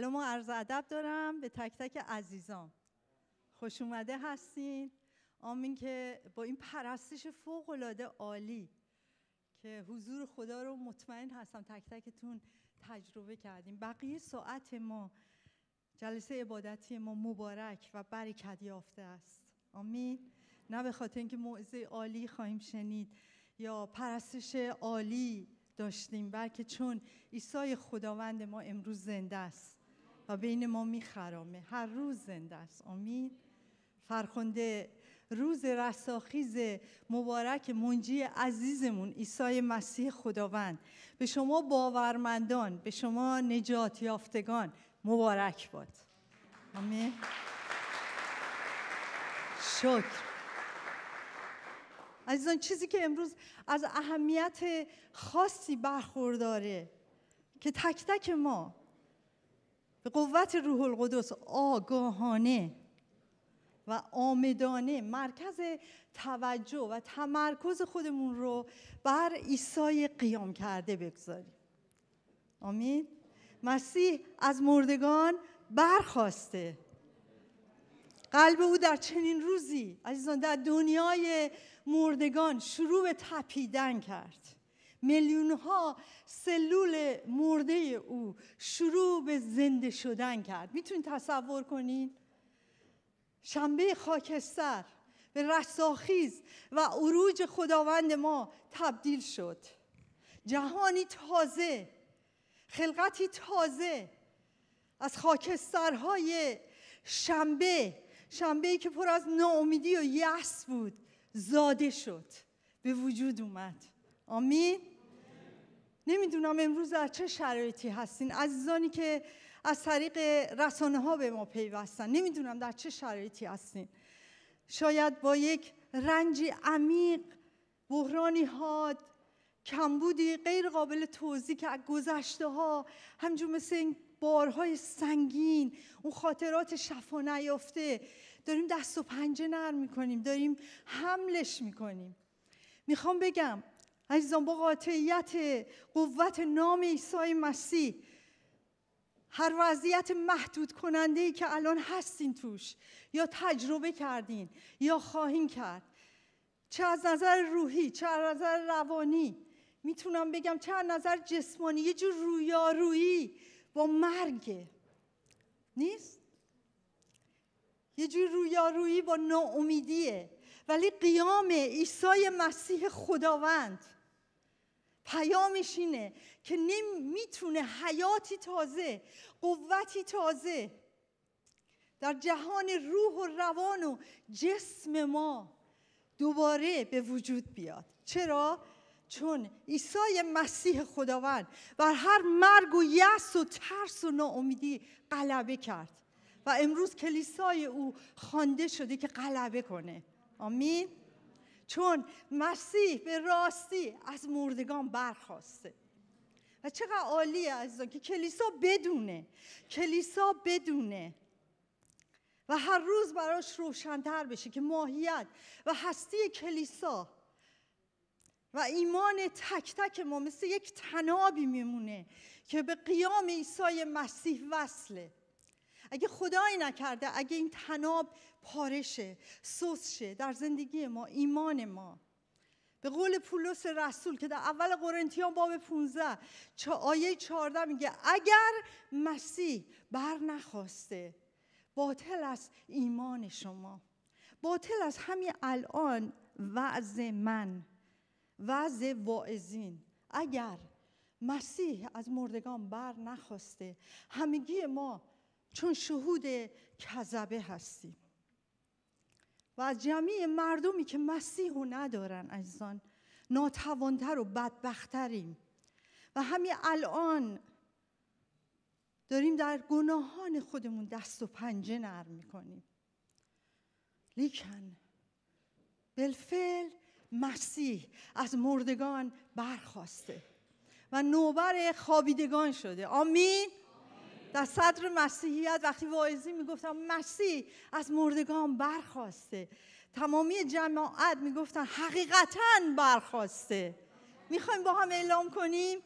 سلام و عرض ادب دارم به تک تک عزیزان خوش اومده هستین آمین که با این پرستش فوق العاده عالی که حضور خدا رو مطمئن هستم تک تکتون تجربه کردیم بقیه ساعت ما جلسه عبادتی ما مبارک و برکت یافته است آمین نه به خاطر اینکه موعظه عالی خواهیم شنید یا پرستش عالی داشتیم بلکه چون عیسی خداوند ما امروز زنده است و بین ما میخرامه هر روز زنده است آمین فرخنده روز رستاخیز مبارک منجی عزیزمون عیسی مسیح خداوند به شما باورمندان به شما نجات یافتگان مبارک باد آمین شکر عزیزان چیزی که امروز از اهمیت خاصی برخورداره که تک تک ما به قوت روح القدس آگاهانه و آمدانه مرکز توجه و تمرکز خودمون رو بر عیسی قیام کرده بگذاریم آمین مسیح از مردگان برخواسته قلب او در چنین روزی عزیزان در دنیای مردگان شروع به تپیدن کرد میلیون ها سلول مرده او شروع به زنده شدن کرد میتونید تصور کنین شنبه خاکستر به رستاخیز و عروج خداوند ما تبدیل شد جهانی تازه خلقتی تازه از خاکسترهای شنبه شنبه که پر از ناامیدی و یس بود زاده شد به وجود اومد آمین نمیدونم امروز در چه شرایطی هستین عزیزانی که از طریق رسانه ها به ما پیوستن نمیدونم در چه شرایطی هستین شاید با یک رنجی عمیق بحرانی حاد کمبودی غیر قابل توضیح که از گذشته ها همجور مثل این بارهای سنگین اون خاطرات شفا نیافته داریم دست و پنجه نرم میکنیم داریم حملش میکنیم میخوام بگم عزیزان با قاطعیت قوت نام عیسی مسیح هر وضعیت محدود کننده ای که الان هستین توش یا تجربه کردین یا خواهین کرد چه از نظر روحی چه از نظر روانی میتونم بگم چه از نظر جسمانی یه جور رویارویی با مرگ نیست یه جور رویارویی با ناامیدیه ولی قیام عیسی مسیح خداوند پیامش اینه که نمیتونه حیاتی تازه قوتی تازه در جهان روح و روان و جسم ما دوباره به وجود بیاد چرا؟ چون عیسی مسیح خداوند بر هر مرگ و یس و ترس و ناامیدی غلبه کرد و امروز کلیسای او خوانده شده که غلبه کنه آمین چون مسیح به راستی از مردگان برخواسته و چقدر عالیه عزیزان که کلیسا بدونه کلیسا بدونه و هر روز براش روشنتر بشه که ماهیت و هستی کلیسا و ایمان تک تک ما مثل یک تنابی میمونه که به قیام عیسی مسیح وصله اگه خدایی نکرده اگه این تناب پارشه سوس شه در زندگی ما ایمان ما به قول پولس رسول که در اول قرنتیان باب 15 چه آیه 14 میگه اگر مسیح بر نخواسته باطل از ایمان شما باطل از همین الان وعظ من وعظ واعظین اگر مسیح از مردگان بر نخواسته همگی ما چون شهود کذبه هستیم و از جمعی مردمی که مسیح رو ندارن عزیزان ناتوانتر و بدبختریم و همین الان داریم در گناهان خودمون دست و پنجه نرم میکنیم لیکن بالفعل مسیح از مردگان برخواسته و نوبر خوابیدگان شده آمین در صدر مسیحیت وقتی واعظی میگفتن مسیح از مردگان برخواسته تمامی جماعت میگفتن حقیقتا برخواسته میخوایم با هم اعلام کنیم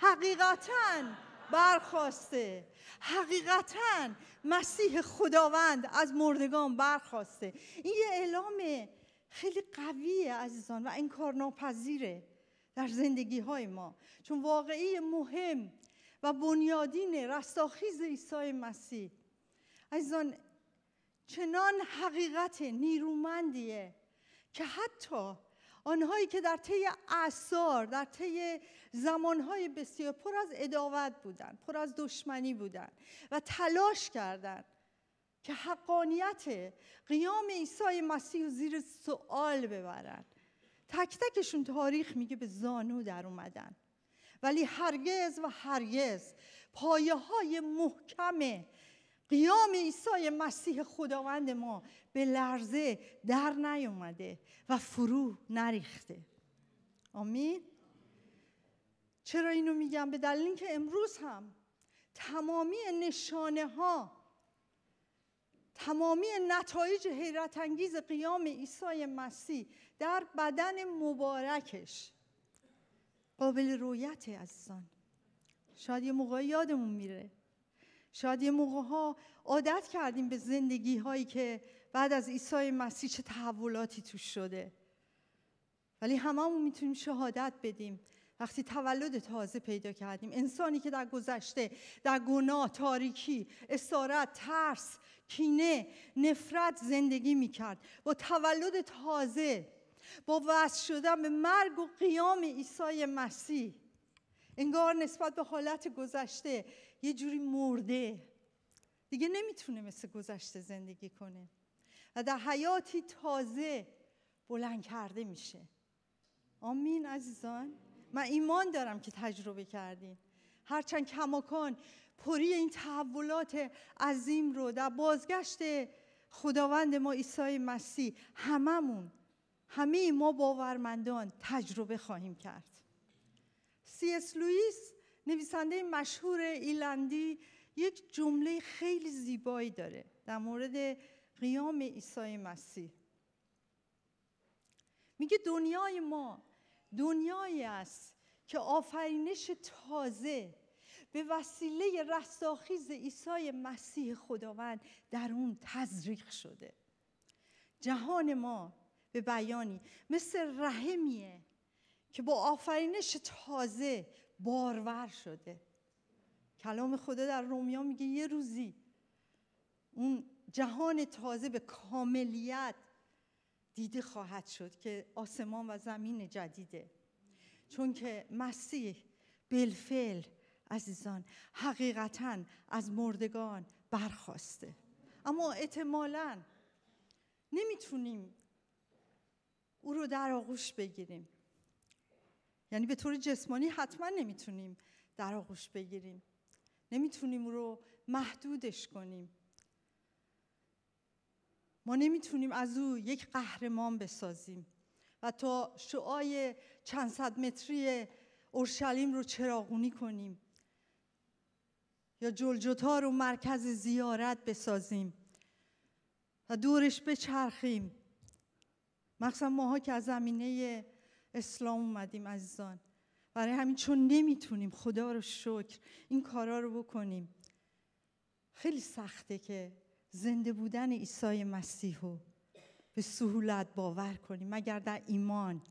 حقیقتا برخواسته حقیقتا مسیح خداوند از مردگان برخواسته این یه اعلام خیلی قویه عزیزان و این کار ناپذیره در زندگی های ما چون واقعی مهم و بنیادین رستاخیز عیسی مسیح عزیزان چنان حقیقت نیرومندیه که حتی آنهایی که در طی اثار در طی زمانهای بسیار پر از اداوت بودند پر از دشمنی بودند و تلاش کردند که حقانیت قیام عیسی مسیح زیر سوال ببرند تک تکشون تاریخ میگه به زانو در اومدن ولی هرگز و هرگز پایه های محکم قیام عیسی مسیح خداوند ما به لرزه در نیومده و فرو نریخته آمین چرا اینو میگم به دلیل اینکه امروز هم تمامی نشانه ها تمامی نتایج حیرت انگیز قیام عیسی مسیح در بدن مبارکش قابل رویت عزیزان شاید یه موقع یادمون میره شاید یه موقع ها عادت کردیم به زندگی هایی که بعد از عیسی مسیح چه تحولاتی توش شده ولی هممون میتونیم شهادت بدیم وقتی تولد تازه پیدا کردیم انسانی که در گذشته در گناه تاریکی اسارت ترس کینه نفرت زندگی میکرد با تولد تازه با وصل شدن به مرگ و قیام عیسی مسیح انگار نسبت به حالت گذشته یه جوری مرده دیگه نمیتونه مثل گذشته زندگی کنه و در حیاتی تازه بلند کرده میشه آمین عزیزان من ایمان دارم که تجربه کردین هرچند کماکان پری این تحولات عظیم رو در بازگشت خداوند ما عیسی مسیح هممون همه ما باورمندان تجربه خواهیم کرد سی اس لوئیس نویسنده مشهور ایلندی یک جمله خیلی زیبایی داره در مورد قیام عیسی مسیح میگه دنیای ما دنیایی است که آفرینش تازه به وسیله رستاخیز عیسی مسیح خداوند در اون تزریق شده جهان ما به بیانی مثل رحمیه که با آفرینش تازه بارور شده کلام خدا در رومیا میگه یه روزی اون جهان تازه به کاملیت دیده خواهد شد که آسمان و زمین جدیده چون که مسیح بالفعل عزیزان حقیقتا از مردگان برخواسته اما اعتمالا نمیتونیم او رو در آغوش بگیریم یعنی به طور جسمانی حتما نمیتونیم در آغوش بگیریم نمیتونیم او رو محدودش کنیم ما نمیتونیم از او یک قهرمان بسازیم و تا شعای چند صد متری اورشلیم رو چراغونی کنیم یا جلجتا رو مرکز زیارت بسازیم و دورش بچرخیم مخصوصا ماها که از زمینه اسلام اومدیم عزیزان برای همین چون نمیتونیم خدا رو شکر این کارا رو بکنیم خیلی سخته که زنده بودن عیسی مسیح رو به سهولت باور کنیم مگر در ایمان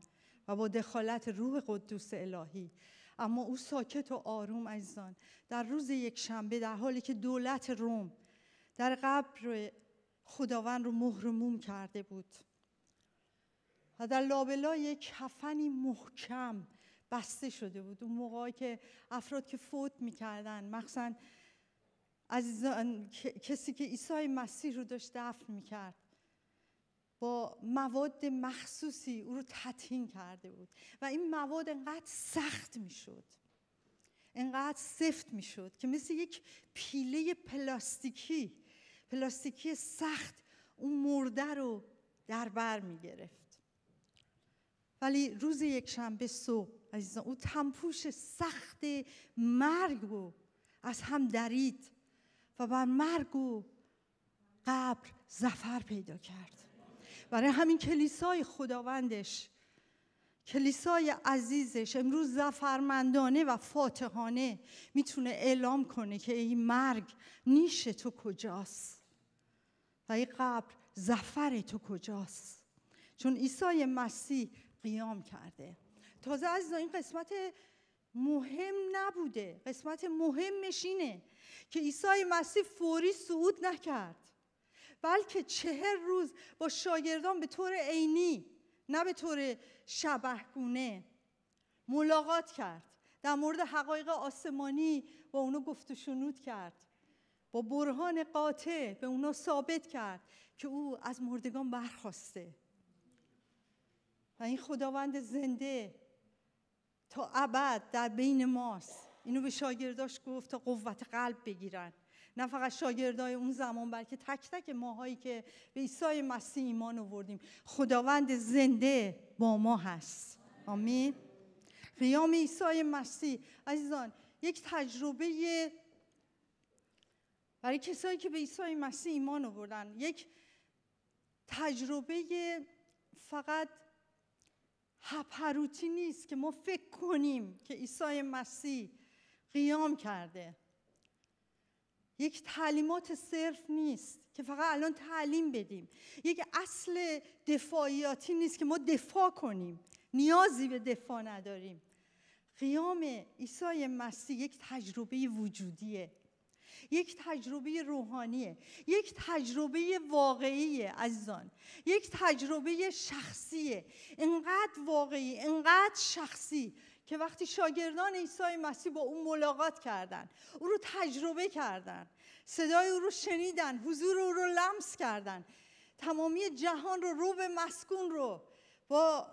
و با دخالت روح قدوس الهی اما او ساکت و آروم عزیزان در روز یک شنبه در حالی که دولت روم در قبر خداوند رو مهرموم کرده بود و در لابلا یک کفنی محکم بسته شده بود اون موقعی که افراد که فوت میکردن مخصوصا عزیزان کسی که عیسی مسیح رو داشت دفن میکرد با مواد مخصوصی او رو تطهین کرده بود و این مواد انقدر سخت میشد انقدر سفت میشد که مثل یک پیله پلاستیکی پلاستیکی سخت اون مرده رو در بر میگرفت ولی روز یک شنبه صبح عزیزان او تنپوش سخت مرگ رو از هم درید و بر مرگ و قبر زفر پیدا کرد برای همین کلیسای خداوندش کلیسای عزیزش امروز زفرمندانه و فاتحانه میتونه اعلام کنه که این مرگ نیش تو کجاست و این قبر زفر تو کجاست چون عیسی مسیح قیام کرده تازه از این قسمت مهم نبوده قسمت مهمش اینه که عیسی مسیح فوری صعود نکرد بلکه چهر روز با شاگردان به طور عینی نه به طور شبهگونه ملاقات کرد در مورد حقایق آسمانی با اونو گفت و شنود کرد با برهان قاطع به اونا ثابت کرد که او از مردگان برخواسته و این خداوند زنده تا ابد در بین ماست اینو به شاگرداش گفت تا قوت قلب بگیرن نه فقط شاگردای اون زمان بلکه تک تک ماهایی که به عیسی مسیح ایمان آوردیم خداوند زنده با ما هست آمین قیام عیسی مسیح عزیزان یک تجربه برای کسایی که به عیسی مسیح ایمان آوردن یک تجربه فقط هپروتی نیست که ما فکر کنیم که عیسی مسیح قیام کرده یک تعلیمات صرف نیست که فقط الان تعلیم بدیم یک اصل دفاعیاتی نیست که ما دفاع کنیم نیازی به دفاع نداریم قیام عیسی مسیح یک تجربه وجودیه یک تجربه روحانیه یک تجربه واقعیه عزیزان یک تجربه شخصیه انقدر واقعی انقدر شخصی که وقتی شاگردان عیسی مسیح با او ملاقات کردند او رو تجربه کردند صدای او رو شنیدن حضور او رو لمس کردند تمامی جهان رو رو به مسکون رو با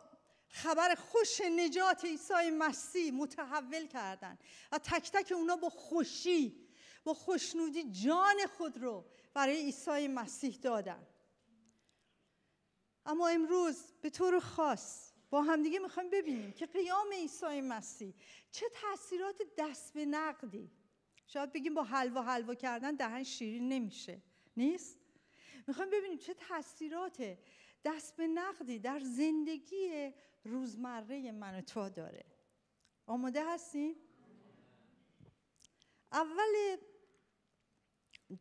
خبر خوش نجات عیسی مسیح متحول کردن و تک تک اونا با خوشی با خوشنودی جان خود رو برای عیسی مسیح دادن اما امروز به طور خاص با همدیگه میخوایم ببینیم که قیام عیسی مسیح چه تاثیرات دست به نقدی شاید بگیم با حلوا حلوا کردن دهن شیرین نمیشه نیست میخوایم ببینیم چه تاثیرات دست به نقدی در زندگی روزمره من و تو داره آماده هستیم اول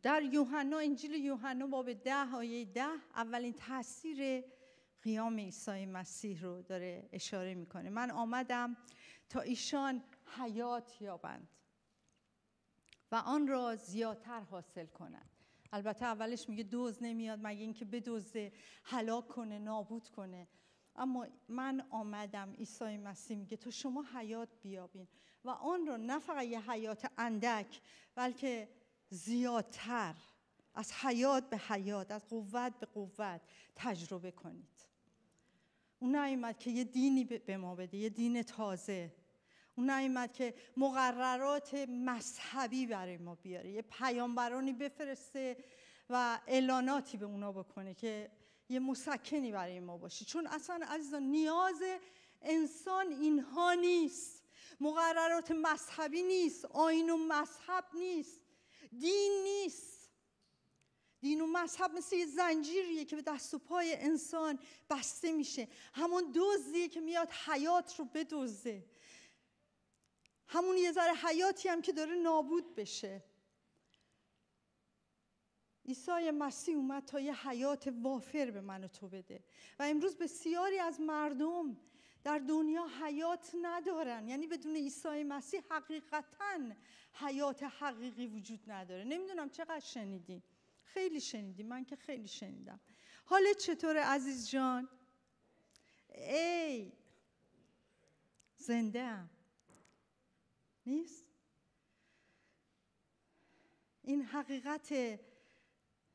در یوحنا انجیل یوحنا باب ده آیه ده اولین تاثیر قیام عیسی مسیح رو داره اشاره میکنه من آمدم تا ایشان حیات یابند و آن را زیادتر حاصل کنند البته اولش میگه دوز نمیاد مگه اینکه بدوزه هلاک کنه نابود کنه اما من آمدم عیسی مسیح میگه تو شما حیات بیابین و آن را نه فقط یه حیات اندک بلکه زیادتر از حیات به حیات از قوت به قوت تجربه کنید اون نیومد که یه دینی به ما بده یه دین تازه اون نیومد که مقررات مذهبی برای ما بیاره یه پیامبرانی بفرسته و اعلاناتی به اونا بکنه که یه مسکنی برای ما باشه چون اصلا عزیزان نیاز انسان اینها نیست مقررات مذهبی نیست آین و مذهب نیست دین نیست دین و مذهب مثل یه زنجیریه که به دست و پای انسان بسته میشه همون دوزیه که میاد حیات رو بدوزه، همون یه ذره حیاتی هم که داره نابود بشه عیسی مسیح اومد تا یه حیات وافر به من و تو بده و امروز بسیاری از مردم در دنیا حیات ندارن یعنی بدون عیسی مسیح حقیقتا حیات حقیقی وجود نداره نمیدونم چقدر شنیدی خیلی شنیدی من که خیلی شنیدم حالا چطور عزیز جان ای زنده هم. نیست این حقیقت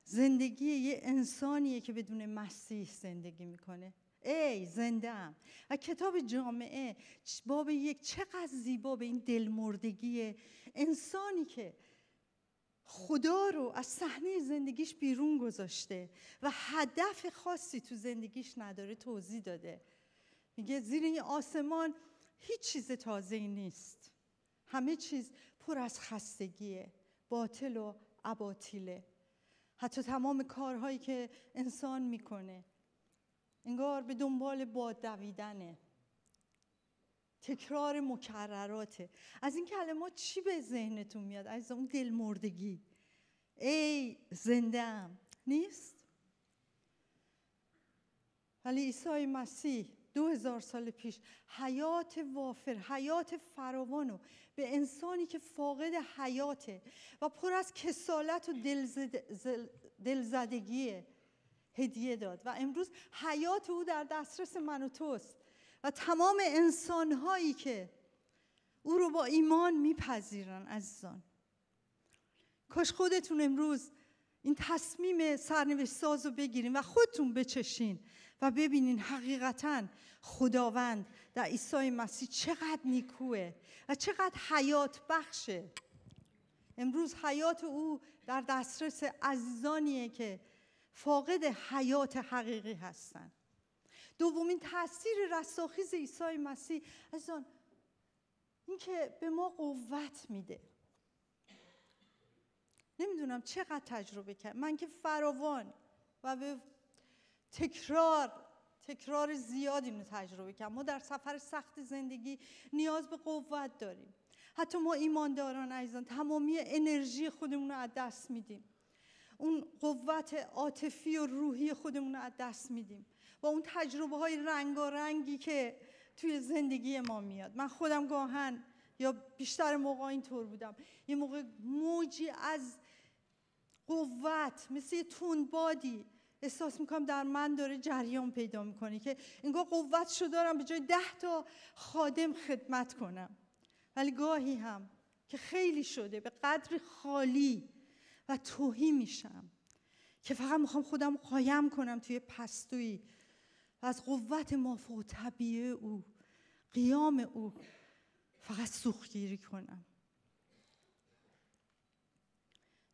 زندگی یه انسانیه که بدون مسیح زندگی میکنه ای ام و کتاب جامعه باب یک چقدر زیبا به این دلمردگی انسانی که خدا رو از صحنه زندگیش بیرون گذاشته و هدف خاصی تو زندگیش نداره توضیح داده میگه زیر این آسمان هیچ چیز تازه نیست همه چیز پر از خستگیه باطل و عباطیله حتی تمام کارهایی که انسان میکنه انگار به دنبال باد دویدنه تکرار مکرراته از این کلمات چی به ذهنتون میاد از اون مردگی؟ ای زندهام نیست ولی عیسی مسیح دو هزار سال پیش حیات وافر حیات فراوانو به انسانی که فاقد حیاته و پر از کسالت و دلزد، دلزدگیه هدیه داد و امروز حیات او در دسترس من و توست و تمام انسانهایی که او رو با ایمان میپذیرن عزیزان کاش خودتون امروز این تصمیم سرنوشت ساز رو بگیرین و خودتون بچشین و ببینین حقیقتا خداوند در عیسی مسیح چقدر نیکوه و چقدر حیات بخشه امروز حیات او در دسترس عزیزانیه که فاقد حیات حقیقی هستند دومین تاثیر رستاخیز عیسی مسیح این اینکه به ما قوت میده نمیدونم چقدر تجربه کرد من که فراوان و به تکرار تکرار زیادی رو تجربه کردم ما در سفر سخت زندگی نیاز به قوت داریم حتی ما ایمانداران عزیزان تمامی انرژی خودمون رو از دست میدیم اون قوت عاطفی و روحی خودمون رو از دست میدیم و اون تجربه های رنگارنگی که توی زندگی ما میاد من خودم گاهن یا بیشتر موقع طور بودم یه موقع موجی از قوت مثل یه بادی احساس میکنم در من داره جریان پیدا میکنه که انگار شو دارم به جای ده تا خادم خدمت کنم ولی گاهی هم که خیلی شده به قدر خالی و توهی میشم که فقط میخوام خودم قایم کنم توی پستویی و از قوت مافوق طبیعه او قیام او فقط سوخگیری کنم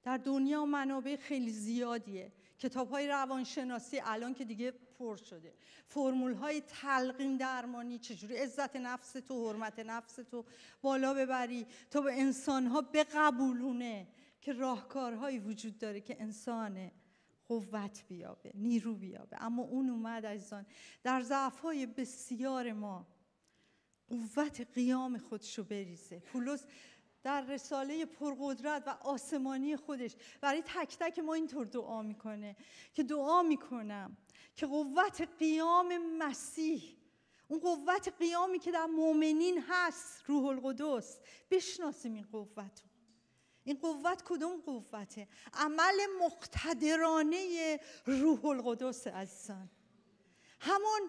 در دنیا منابع خیلی زیادیه کتاب های روانشناسی الان که دیگه پر شده فرمول های تلقین درمانی چجوری عزت نفس تو حرمت نفس تو بالا ببری تا به انسان ها بقبولونه که راهکارهایی وجود داره که انسان قوت بیابه نیرو بیابه اما اون اومد عزیزان در ضعفهای بسیار ما قوت قیام خودشو بریزه پولس در رساله پرقدرت و آسمانی خودش برای تک تک ما اینطور دعا میکنه که دعا میکنم که قوت قیام مسیح اون قوت قیامی که در مؤمنین هست روح القدس بشناسیم این قوت این قوت کدوم قوته عمل مقتدرانه روح القدس عزیزان همون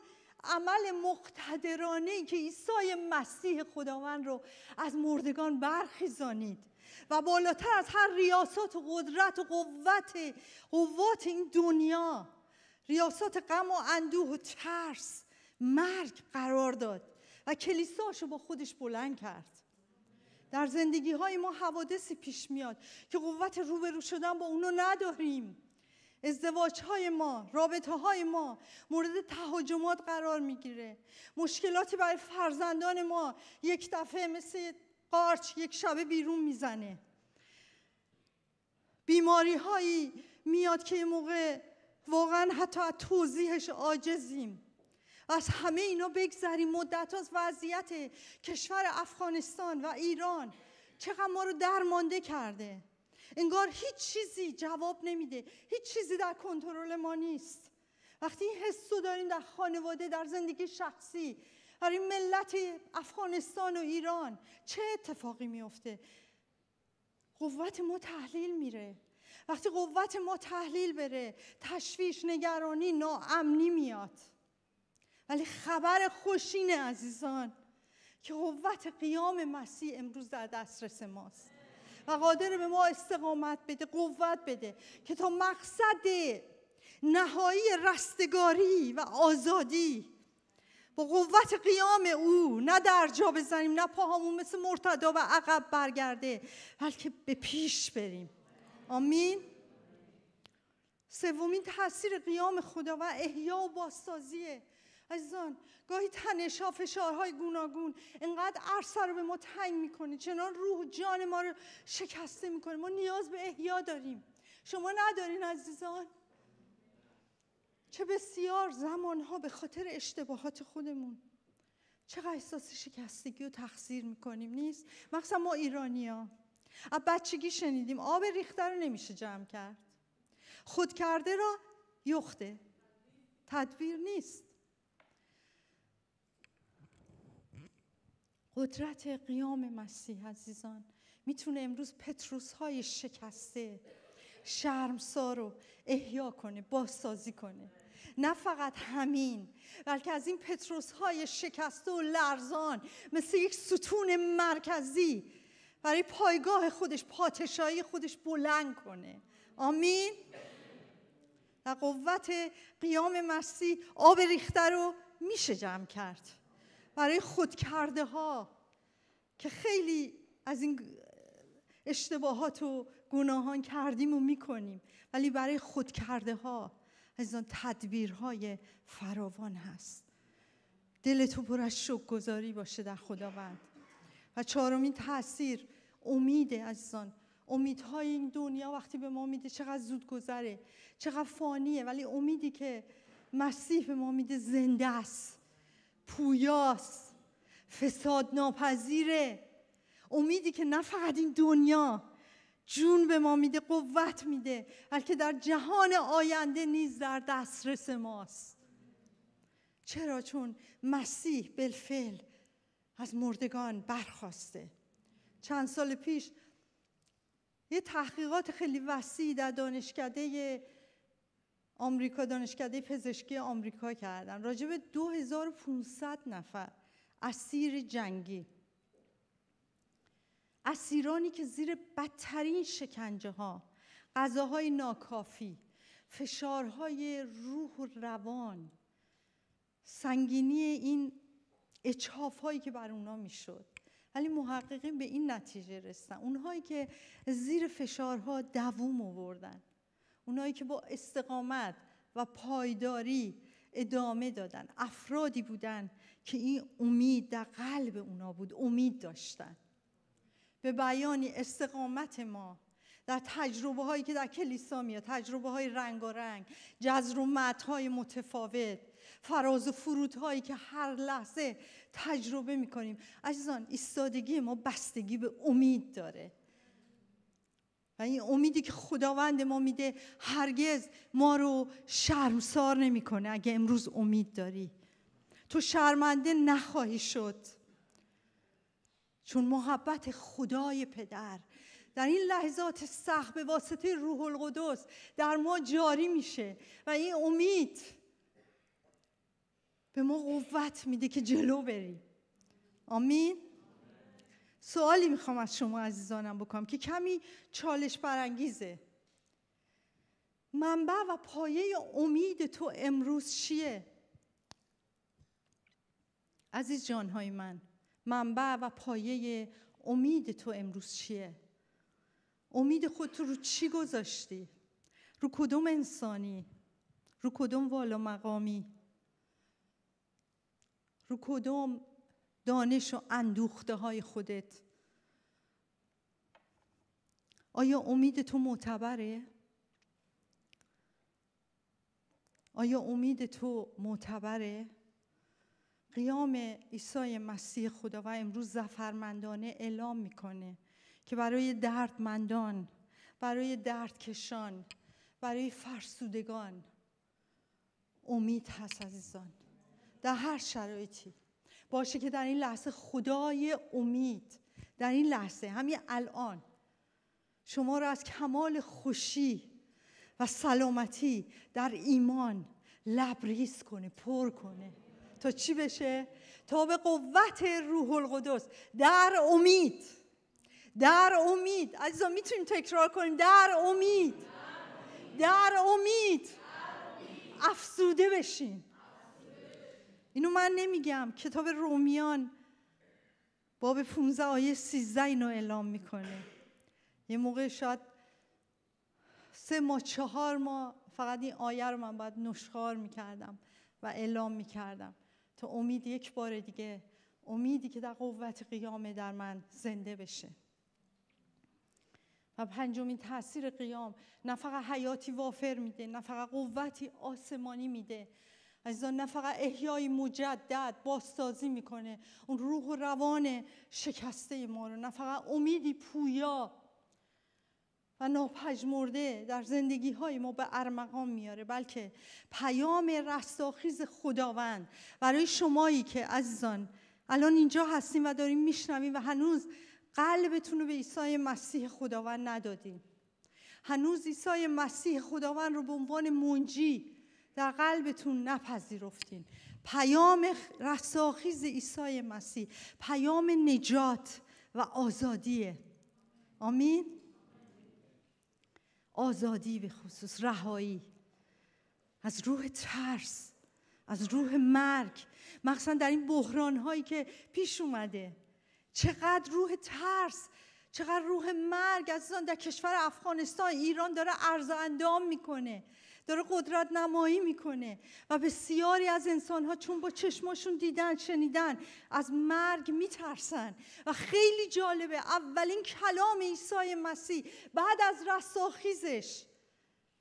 عمل مقتدرانه که عیسی مسیح خداوند رو از مردگان برخیزانید و بالاتر از هر ریاست و قدرت و قوت قوت این دنیا ریاست غم و اندوه و ترس مرگ قرار داد و کلیساشو با خودش بلند کرد در زندگی های ما حوادثی پیش میاد که قوت روبرو شدن با اونو نداریم ازدواج های ما، رابطه های ما مورد تهاجمات قرار میگیره مشکلاتی برای فرزندان ما یک دفعه مثل قارچ یک شبه بیرون میزنه بیماری هایی میاد که یه موقع واقعا حتی از توضیحش آجزیم. از همه اینا بگذریم مدت از وضعیت کشور افغانستان و ایران چقدر ما رو درمانده کرده انگار هیچ چیزی جواب نمیده هیچ چیزی در کنترل ما نیست وقتی این حس رو داریم در خانواده در زندگی شخصی برای ملت افغانستان و ایران چه اتفاقی میفته قوت ما تحلیل میره وقتی قوت ما تحلیل بره تشویش نگرانی ناامنی میاد ولی خبر خوشین عزیزان که قوت قیام مسیح امروز در دسترس ماست و قادر به ما استقامت بده قوت بده که تا مقصد نهایی رستگاری و آزادی با قوت قیام او نه در جا بزنیم نه پاهامون مثل مرتدا و عقب برگرده بلکه به پیش بریم آمین سومین تاثیر قیام خدا و احیا و بازسازیه عزیزان گاهی تنشا فشارهای گوناگون انقدر عرصه رو به ما تنگ میکنه چنان روح جان ما رو شکسته میکنه ما نیاز به احیا داریم شما ندارین عزیزان چه بسیار زمانها به خاطر اشتباهات خودمون چه احساس شکستگی و تقصیر میکنیم نیست مخصوصا ما ایرانیا از بچگی شنیدیم آب ریخته رو نمیشه جمع کرد خود کرده را یخته تدبیر نیست قدرت قیام مسیح عزیزان میتونه امروز پتروس های شکسته شرمسا رو احیا کنه بازسازی کنه نه فقط همین بلکه از این پتروس های شکسته و لرزان مثل یک ستون مرکزی برای پایگاه خودش پادشاهی خودش بلند کنه آمین و قوت قیام مسیح آب ریخته رو میشه جمع کرد برای خود ها که خیلی از این اشتباهات و گناهان کردیم و میکنیم ولی برای خود کرده ها از آن تدبیرهای فراوان هست دل تو پر از شک گذاری باشه در خداوند و چهارمین تاثیر امیده عزیزان امیدهای این دنیا وقتی به ما میده چقدر زود گذره چقدر فانیه ولی امیدی که مسیح به ما میده زنده است پویاست فساد ناپذیره امیدی که نه فقط این دنیا جون به ما میده قوت میده بلکه در جهان آینده نیز در دسترس ماست چرا چون مسیح بالفعل از مردگان برخواسته چند سال پیش یه تحقیقات خیلی وسیع در دانشکده آمریکا دانشکده پزشکی آمریکا کردن راجع به 2500 نفر اسیر جنگی اسیرانی که زیر بدترین شکنجه ها غذاهای ناکافی فشارهای روح و روان سنگینی این اچاف هایی که بر اونا میشد ولی محققین به این نتیجه رسیدن اونهایی که زیر فشارها دووم آوردن اونایی که با استقامت و پایداری ادامه دادن افرادی بودن که این امید در قلب اونا بود امید داشتن به بیانی استقامت ما در تجربه هایی که در کلیسا میاد تجربه های رنگ و و های متفاوت فراز و فرود هایی که هر لحظه تجربه میکنیم عزیزان ایستادگی ما بستگی به امید داره و یعنی این امیدی که خداوند ما میده هرگز ما رو شرمسار نمیکنه اگه امروز امید داری تو شرمنده نخواهی شد چون محبت خدای پدر در این لحظات سخت به واسطه روح القدس در ما جاری میشه و این امید به ما قوت میده که جلو بریم آمین سوالی میخوام از شما عزیزانم بکنم که کمی چالش برانگیزه منبع و پایه امید تو امروز چیه عزیز جانهای من منبع و پایه امید تو امروز چیه امید خودت رو چی گذاشتی رو کدوم انسانی رو کدوم والا مقامی رو کدوم دانش و اندوخته های خودت آیا امید تو معتبره؟ آیا امید تو معتبره؟ قیام ایسای مسیح خدا و امروز زفرمندانه اعلام میکنه که برای دردمندان برای دردکشان برای فرسودگان امید هست عزیزان در هر شرایطی باشه که در این لحظه خدای امید در این لحظه همین الان شما را از کمال خوشی و سلامتی در ایمان لبریز کنه پر کنه تا چی بشه؟ تا به قوت روح القدس در امید در امید عزیزان میتونیم تکرار کنیم در امید در امید افسوده بشین اینو من نمیگم کتاب رومیان باب 15 آیه 13 اینو اعلام میکنه یه موقع شاید سه ماه چهار ماه فقط این آیه رو من باید نشخار میکردم و اعلام میکردم تا امید یک بار دیگه امیدی که در قوت قیامه در من زنده بشه و پنجمین تاثیر قیام نه فقط حیاتی وافر میده نه فقط قوتی آسمانی میده عزیزان نه فقط احیای مجدد بازسازی میکنه اون روح و روان شکسته ما رو نه فقط امیدی پویا و مرده در زندگی های ما به ارمغان میاره بلکه پیام رستاخیز خداوند برای شمایی که عزیزان الان اینجا هستیم و داریم میشنویم و هنوز قلبتون رو به عیسی مسیح خداوند ندادیم هنوز عیسی مسیح خداوند رو به عنوان منجی در قلبتون نپذیرفتین پیام رستاخیز عیسی مسیح پیام نجات و آزادیه آمین آزادی به خصوص رهایی از روح ترس از روح مرگ مخصوصا در این بحران هایی که پیش اومده چقدر روح ترس چقدر روح مرگ از در کشور افغانستان ایران داره ارز اندام میکنه داره قدرت نمایی میکنه و بسیاری از انسان ها چون با چشماشون دیدن شنیدن از مرگ میترسن و خیلی جالبه اولین کلام عیسی مسیح بعد از رستاخیزش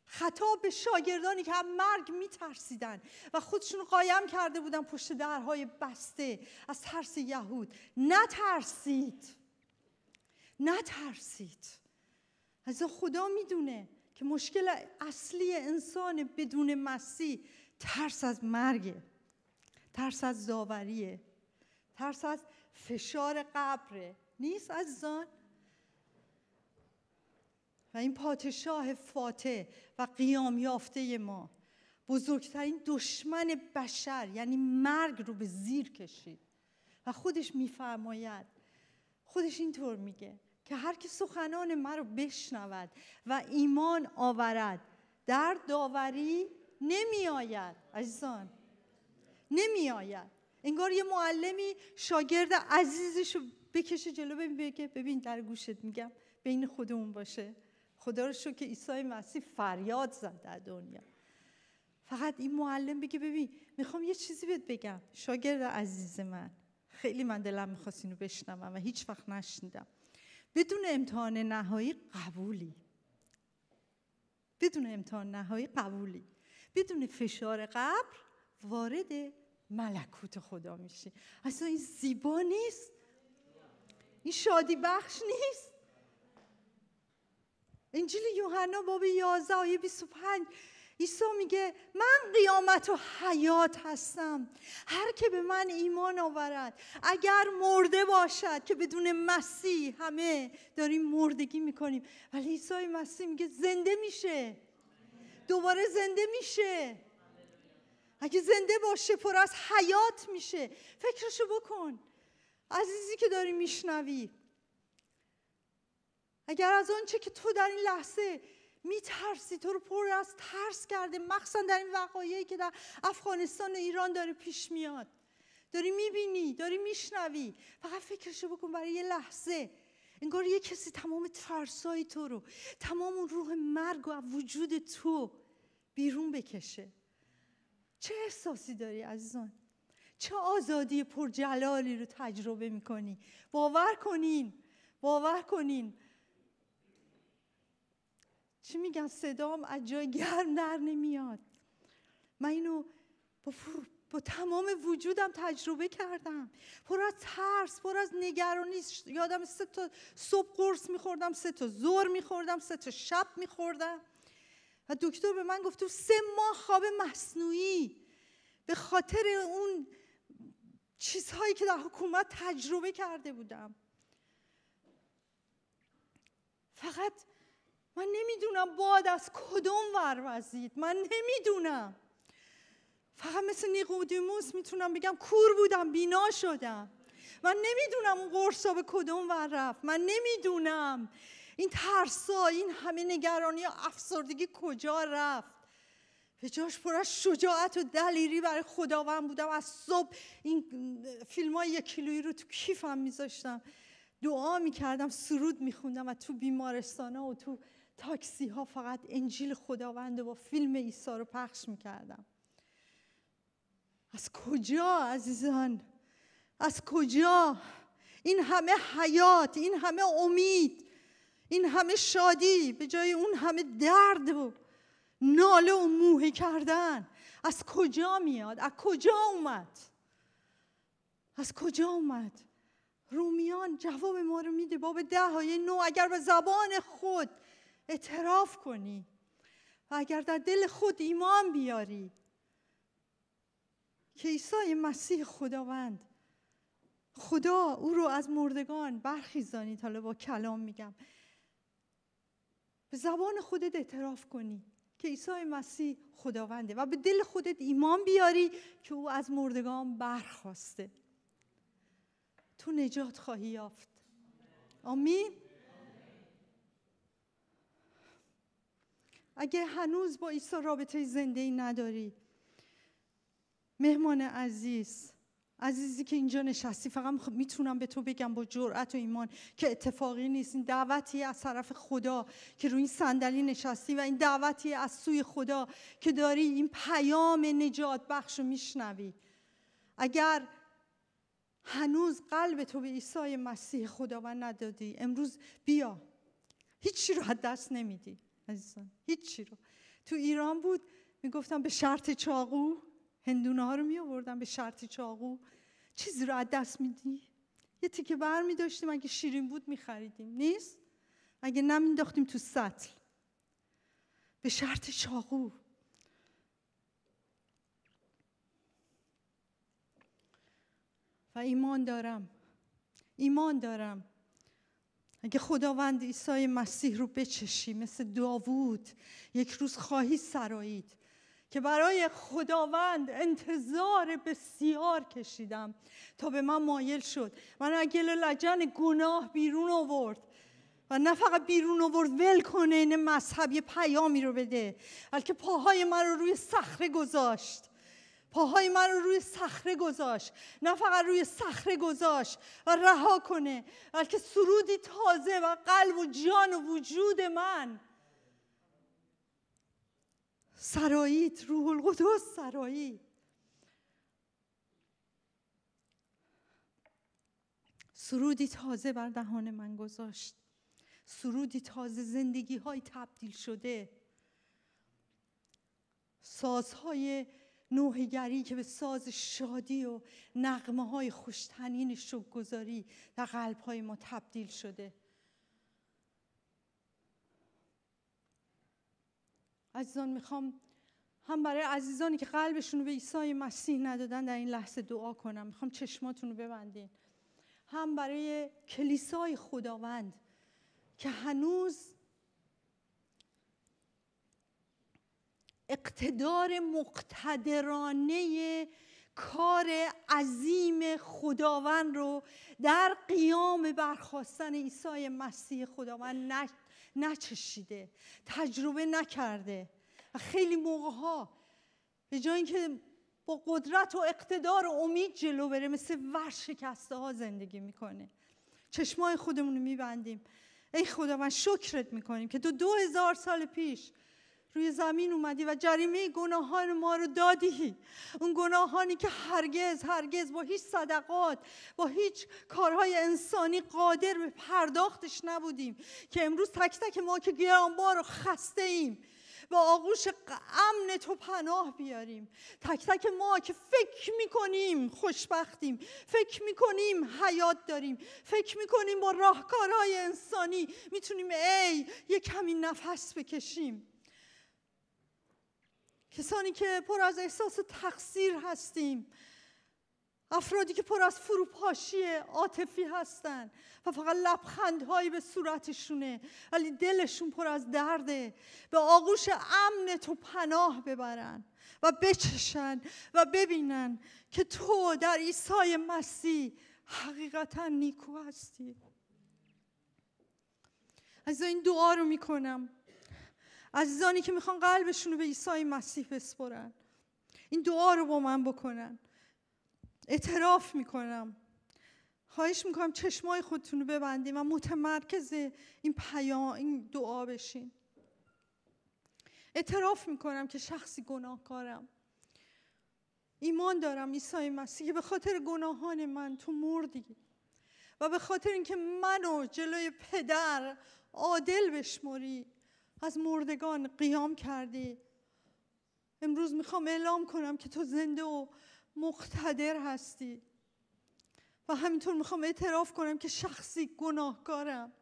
خطاب به شاگردانی که هم مرگ میترسیدن و خودشون قایم کرده بودن پشت درهای بسته از ترس یهود نترسید نترسید از خدا میدونه که مشکل اصلی انسان بدون مسیح ترس از مرگ، ترس از زاوریه ترس از فشار قبره نیست از زان و این پادشاه فاتح و قیام یافته ما بزرگترین دشمن بشر یعنی مرگ رو به زیر کشید و خودش میفرماید خودش اینطور میگه که هر که سخنان مرا بشنود و ایمان آورد در داوری نمی آید عزیزان نمی آید انگار یه معلمی شاگرد عزیزش رو بکشه جلو ببین بگه ببین در گوشت میگم بین خودمون باشه خدا رو شو که عیسی مسیح فریاد زد در دنیا فقط این معلم بگه ببین میخوام یه چیزی بهت بگم شاگرد عزیز من خیلی من دلم میخواست اینو بشنوم و هیچ وقت نشنیدم بدون امتحان نهایی قبولی بدون امتحان نهایی قبولی بدون فشار قبر وارد ملکوت خدا میشی اصلا این زیبا نیست این شادی بخش نیست انجیل یوحنا باب 11 آیه 25 عیسی میگه من قیامت و حیات هستم هر که به من ایمان آورد اگر مرده باشد که بدون مسیح همه داریم مردگی میکنیم ولی عیسی مسیح میگه زنده میشه دوباره زنده میشه اگه زنده باشه پر از حیات میشه فکرشو بکن عزیزی که داری میشنوی اگر از آنچه که تو در این لحظه میترسی تو رو پر از ترس کرده مخصوصا در این وقایعی که در افغانستان و ایران داره پیش میاد داری میبینی داری میشنوی فقط فکرشو بکن برای یه لحظه انگار یه کسی تمام ترسای تو رو تمام اون روح مرگ و وجود تو بیرون بکشه چه احساسی داری عزیزان چه آزادی پرجلالی رو تجربه میکنی باور کنین باور کنین چی میگن صدام از جای گرم در نمیاد من اینو با, با تمام وجودم تجربه کردم پر از ترس پر از نگرانی یادم سه تا صبح قرص میخوردم سه تا زور میخوردم سه تا شب میخوردم و دکتر به من گفت تو سه ماه خواب مصنوعی به خاطر اون چیزهایی که در حکومت تجربه کرده بودم فقط من نمیدونم باد از کدوم ور وزید من نمیدونم فقط مثل نیقودیموس میتونم بگم کور بودم بینا شدم من نمیدونم اون قرصا به کدوم ور رفت من نمیدونم این ترسا این همه نگرانی و افسردگی کجا رفت به جاش پر از شجاعت و دلیری برای خداوند بودم از صبح این فیلم های یک کیلویی رو تو کیفم میذاشتم دعا میکردم سرود میخوندم و تو بیمارستان و تو تاکسی ها فقط انجیل خداونده و فیلم عیسی رو پخش میکردم از کجا عزیزان از کجا این همه حیات این همه امید این همه شادی به جای اون همه درد و ناله و موهی کردن از کجا میاد از کجا اومد از کجا اومد رومیان جواب ما رو میده باب ده های نو اگر به زبان خود اعتراف کنی و اگر در دل خود ایمان بیاری که عیسی مسیح خداوند خدا او رو از مردگان برخیزانید حالا با کلام میگم به زبان خودت اعتراف کنی که عیسی مسیح خداونده و به دل خودت ایمان بیاری که او از مردگان برخواسته تو نجات خواهی یافت آمین اگه هنوز با عیسی رابطه زنده ای نداری مهمان عزیز عزیزی که اینجا نشستی فقط میتونم به تو بگم با جرأت و ایمان که اتفاقی نیست این دعوتی از طرف خدا که روی این صندلی نشستی و این دعوتی از سوی خدا که داری این پیام نجات بخش رو میشنوی اگر هنوز قلب تو به عیسی مسیح خداوند ندادی امروز بیا هیچی رو از دست نمیدی عزیزان هیچی رو تو ایران بود میگفتم به شرط چاقو هندونه ها رو می به شرط چاقو چیزی رو از دست میدی یه تیکه بر می داشتیم اگه شیرین بود می خریدیم نیست اگه نمینداختیم تو سطل به شرط چاقو و ایمان دارم ایمان دارم اگه خداوند عیسی مسیح رو بچشی مثل داوود یک روز خواهی سرایید که برای خداوند انتظار بسیار کشیدم تا به من مایل شد من اگل لجن گناه بیرون آورد و نه فقط بیرون آورد ول کنه این مذهب یه پیامی رو بده بلکه پاهای من رو روی صخره گذاشت پاهای من رو روی صخره گذاشت نه فقط روی صخره گذاشت و رها کنه بلکه سرودی تازه و قلب و جان و وجود من سراییت روح القدس سرایی سرودی تازه بر دهان من گذاشت سرودی تازه زندگی های تبدیل شده سازهای گری که به ساز شادی و نقمه های خوشتنین شکگذاری در قلب های ما تبدیل شده عزیزان میخوام هم برای عزیزانی که قلبشون به عیسی مسیح ندادن در این لحظه دعا کنم میخوام چشماتون رو ببندین هم برای کلیسای خداوند که هنوز اقتدار مقتدرانه کار عظیم خداوند رو در قیام برخواستن عیسی مسیح خداوند نچشیده تجربه نکرده و خیلی موقع ها به جای اینکه با قدرت و اقتدار و امید جلو بره مثل ورشکسته ها زندگی میکنه چشمای خودمون رو میبندیم ای خداوند شکرت میکنیم که تو دو هزار سال پیش روی زمین اومدی و جریمه گناهان ما رو دادی اون گناهانی که هرگز هرگز با هیچ صدقات با هیچ کارهای انسانی قادر به پرداختش نبودیم که امروز تک تک ما که گرانبار و خسته ایم و آغوش امن تو پناه بیاریم تک تک ما که فکر میکنیم خوشبختیم فکر میکنیم حیات داریم فکر میکنیم با راهکارهای انسانی میتونیم ای یه کمی نفس بکشیم کسانی که پر از احساس تقصیر هستیم افرادی که پر از فروپاشی عاطفی هستن و فقط لبخندهایی به صورتشونه ولی دلشون پر از درده به آغوش امن تو پناه ببرن و بچشن و ببینن که تو در عیسی مسیح حقیقتا نیکو هستی از این دعا رو میکنم عزیزانی که میخوان قلبشون رو به عیسی مسیح بسپرن این دعا رو با من بکنن اعتراف میکنم خواهش میکنم چشمای خودتون رو ببندیم و متمرکز این پیام این دعا بشین اعتراف میکنم که شخصی گناهکارم ایمان دارم عیسی مسیح که به خاطر گناهان من تو مردی و به خاطر اینکه منو جلوی پدر عادل بشمری از مردگان قیام کردی امروز میخوام اعلام کنم که تو زنده و مقتدر هستی و همینطور میخوام اعتراف کنم که شخصی گناهکارم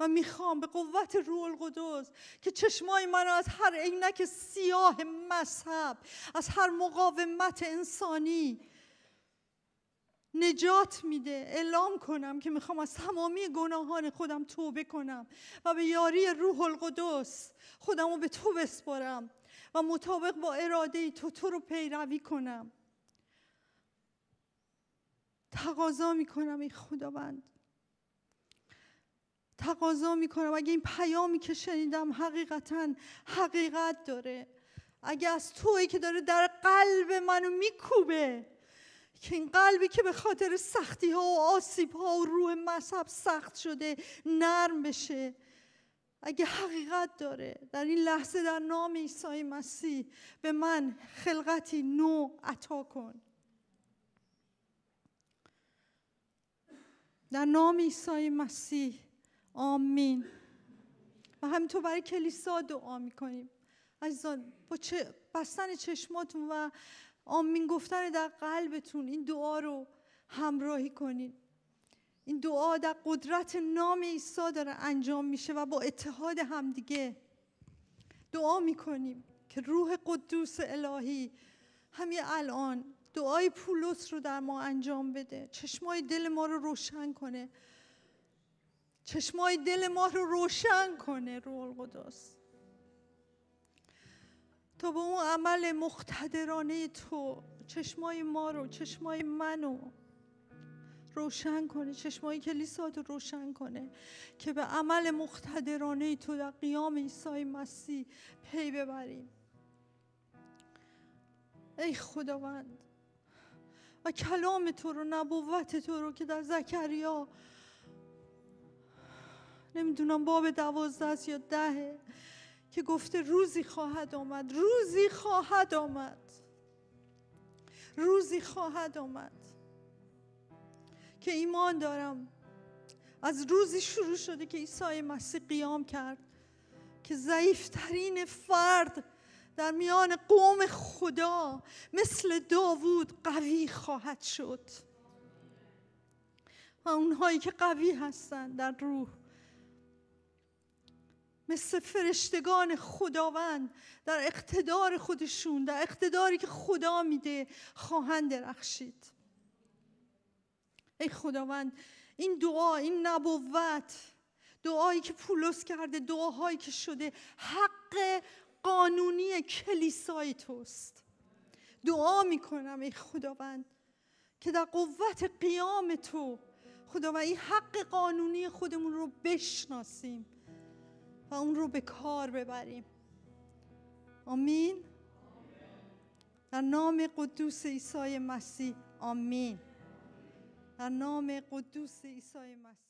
و میخوام به قوت روح القدس که چشمای من از هر عینک سیاه مذهب از هر مقاومت انسانی نجات میده اعلام کنم که میخوام از تمامی گناهان خودم توبه کنم و به یاری روح القدس خودم رو به تو بسپارم و مطابق با اراده ای تو تو رو پیروی کنم تقاضا میکنم ای خداوند تقاضا میکنم اگه این پیامی که شنیدم حقیقتا حقیقت داره اگه از تویی که داره در قلب منو میکوبه که این قلبی که به خاطر سختی ها و آسیب ها و روح مذهب سخت شده نرم بشه اگه حقیقت داره در این لحظه در نام عیسی مسیح به من خلقتی نو عطا کن در نام عیسی مسیح آمین و همینطور برای کلیسا دعا میکنیم عزیزان با چه بستن چشماتون و آمین گفتن در قلبتون این دعا رو همراهی کنین این دعا در قدرت نام عیسی داره انجام میشه و با اتحاد همدیگه دعا میکنیم که روح قدوس الهی همین الان دعای پولس رو در ما انجام بده چشمای دل ما رو روشن کنه چشمای دل ما رو روشن کنه روح قدوس. تو به اون عمل مختدرانه تو چشمای ما رو چشمای منو روشن کنه چشمای کلیسا رو روشن کنه که به عمل مختدرانه تو در قیام عیسی مسیح پی ببریم ای خداوند و کلام تو رو نبوت تو رو که در زکریا نمیدونم باب دوازده است یا دهه که گفته روزی خواهد آمد روزی خواهد آمد روزی خواهد آمد که ایمان دارم از روزی شروع شده که عیسی مسیح قیام کرد که ضعیفترین فرد در میان قوم خدا مثل داوود قوی خواهد شد و اونهایی که قوی هستند در روح مثل فرشتگان خداوند در اقتدار خودشون در اقتداری که خدا میده خواهند درخشید ای خداوند این دعا این نبوت دعایی که پولس کرده دعاهایی که شده حق قانونی کلیسای توست دعا میکنم ای خداوند که در قوت قیام تو خداوند این حق قانونی خودمون رو بشناسیم و اون رو به کار ببریم آمین در نام قدوس عیسی مسیح آمین در نام قدوس عیسی مسیح